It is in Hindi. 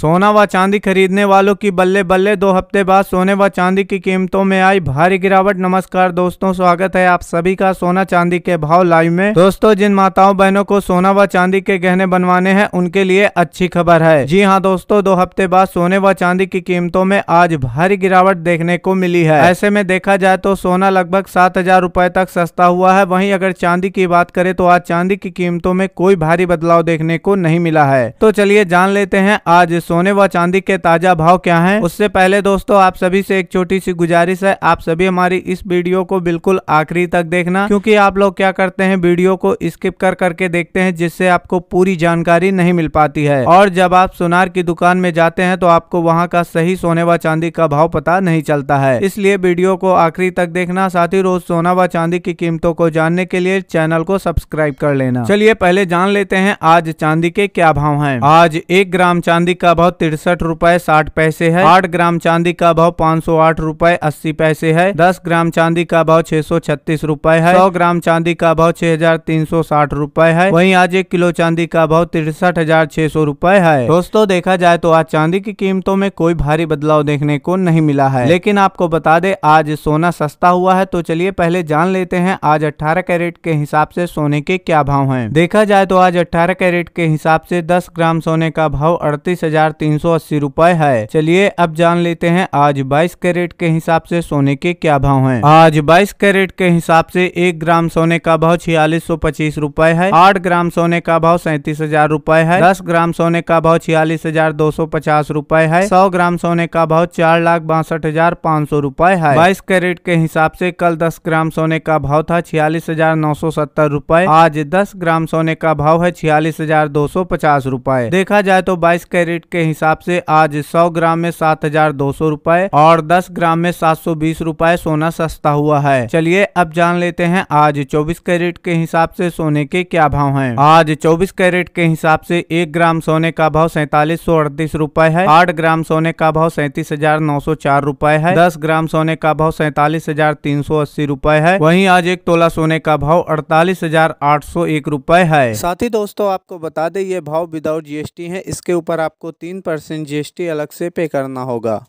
सोना व चांदी खरीदने वालों की बल्ले बल्ले दो हफ्ते बाद सोने व चांदी की कीमतों में आई भारी गिरावट नमस्कार दोस्तों स्वागत है आप सभी का सोना चांदी के भाव लाइव में दोस्तों जिन माताओं बहनों को सोना व चांदी के गहने बनवाने हैं उनके लिए अच्छी खबर है जी हाँ दोस्तों दो हफ्ते बाद सोने व चांदी की कीमतों में आज भारी गिरावट देखने को मिली है ऐसे में देखा जाए तो सोना लगभग सात हजार रूपए तक सस्ता हुआ है वही अगर चांदी की बात करे तो आज चांदी की कीमतों में कोई भारी बदलाव देखने को नहीं मिला है तो चलिए जान लेते हैं आज सोने व चांदी के ताजा भाव क्या है उससे पहले दोस्तों आप सभी से एक छोटी सी गुजारिश है आप सभी हमारी इस वीडियो को बिल्कुल आखिरी तक देखना क्योंकि आप लोग क्या करते हैं वीडियो को स्किप कर करके देखते हैं जिससे आपको पूरी जानकारी नहीं मिल पाती है और जब आप सोनार की दुकान में जाते हैं तो आपको वहाँ का सही सोने व चांदी का भाव पता नहीं चलता है इसलिए वीडियो को आखिरी तक देखना साथ ही रोज सोना व चांदी की कीमतों को जानने के लिए चैनल को सब्सक्राइब कर लेना चलिए पहले जान लेते हैं आज चांदी के क्या भाव है आज एक ग्राम चांदी का भाव तिरसठ रूपए साठ पैसे है आठ ग्राम चांदी का भाव पाँच सौ आठ रूपए अस्सी पैसे है दस ग्राम चांदी का भाव छह सौ छत्तीस रूपए है सौ ग्राम चांदी का भाव छह हजार तीन सौ साठ रूपए है वही आज एक किलो चांदी का भाव तिरसठ हजार छह सौ रूपए है दोस्तों देखा जाए तो आज चांदी की कीमतों में कोई भारी बदलाव देखने को नहीं मिला है लेकिन आपको बता दे आज सोना सस्ता हुआ है तो चलिए पहले जान लेते हैं आज अठारह कैरेट के हिसाब से सोने के क्या भाव है देखा जाए तो आज अठारह कैरेट के हिसाब से दस ग्राम सोने का भाव अड़तीस हजार हजार तीन सौ अस्सी रूपए है चलिए अब जान लेते हैं आज बाईस कैरेट के हिसाब से सोने के क्या भाव है आज बाईस कैरेट के हिसाब से एक ग्राम सोने का भाव छियालीस सौ पचीस रूपए है आठ ग्राम सोने का भाव सैतीस हजार रूपए है दस ग्राम सोने का भाव छियालीस हजार दो सौ पचास रूपए है सौ ग्राम सोने का भाव चार लाख बासठ हजार पाँच सौ रूपए है बाईस कैरेट के हिसाब से कल दस ग्राम सोने का भाव था छियालीस हजार नौ सौ सत्तर रूपए आज दस ग्राम सोने का भाव है छियालीस हजार दो सौ पचास रूपए देखा जाए तो बाईस कैरेट के के हिसाब से आज 100 ग्राम में सात हजार दो सौ रूपए और 10 ग्राम में सात सौ बीस रूपए सोना सस्ता हुआ है चलिए अब जान लेते हैं आज 24 कैरेट के हिसाब से सोने के क्या भाव हैं आज 24 कैरेट के हिसाब से एक ग्राम सोने का भाव सैतालीस सौ अड़तीस रूपए है आठ ग्राम सोने का भाव सैंतीस हजार नौ सौ चार रूपए है दस ग्राम सोने का भाव सैतालीस हजार तीन सौ अस्सी रूपए है वही आज एक तोला सोने का भाव अड़तालीस हजार आठ सौ एक रूपए है साथ ही दोस्तों आपको बता दें ये भाव विदाउट जीएसटी है इसके ऊपर आपको तीन तीन परसेंट जी अलग से पे करना होगा